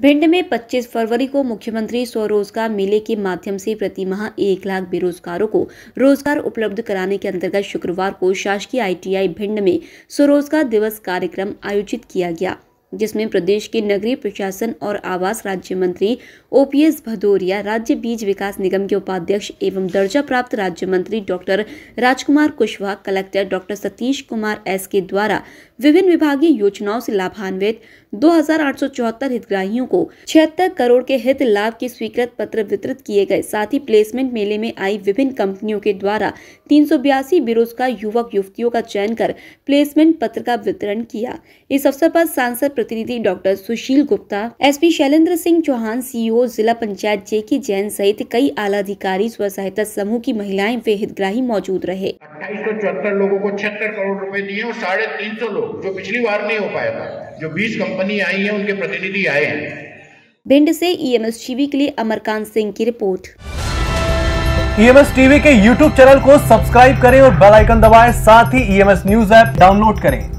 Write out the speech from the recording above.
भिंड में 25 फरवरी को मुख्यमंत्री स्वरोजगार मेले के माध्यम से प्रति माह एक लाख बेरोजगारों को रोजगार उपलब्ध कराने के अंतर्गत शुक्रवार को शासकीय आईटीआई भिंड में स्वरोजगार दिवस कार्यक्रम आयोजित किया गया जिसमें प्रदेश के नगरीय प्रशासन और आवास राज्य मंत्री ओपीएस भदौरिया राज्य बीज विकास निगम के उपाध्यक्ष एवं दर्जा प्राप्त राज्य मंत्री doctor Rajkumar Kushwaha collector doctor Satish Kumar S के द्वारा विभिन्न विभागीय योजनाओं से लाभान्वित 2,874 हितग्राहियों को छिहत्तर करोड़ के हित लाभ के स्वीकृत पत्र वितरित किए गए साथ ही प्लेसमेंट मेले में आई विभिन्न कंपनियों के द्वारा तीन बेरोजगार युवक युवतियों का चयन कर प्लेसमेंट पत्र का वितरण किया इस अवसर पर सांसद प्रतिनिधि doctor Sushil Gupta SP Shailendra Singh Chauhan CEO जिला पंचायत जे के जैन सहित कई आला अधिकारी स्व सहायता समूह की महिलाएं वे हितग्राही मौजूद रहे अट्ठाईस सौ चौहत्तर लोगों को छिहत्तर करोड़ रूपए दिए और साढ़े तीन सौ लोग जो पिछली बार नहीं हो पाया था जो बीस कंपनी आई है उनके प्रतिनिधि आए हैं भिंड से ईएमएस टीवी के लिए अमरकांत सिंह की रिपोर्ट ईएमएस टीवी के यूट्यूब चैनल को सब्सक्राइब करें और बेल आइकन दबाएं साथ ही ईएमएस न्यूज ऐप डाउनलोड करें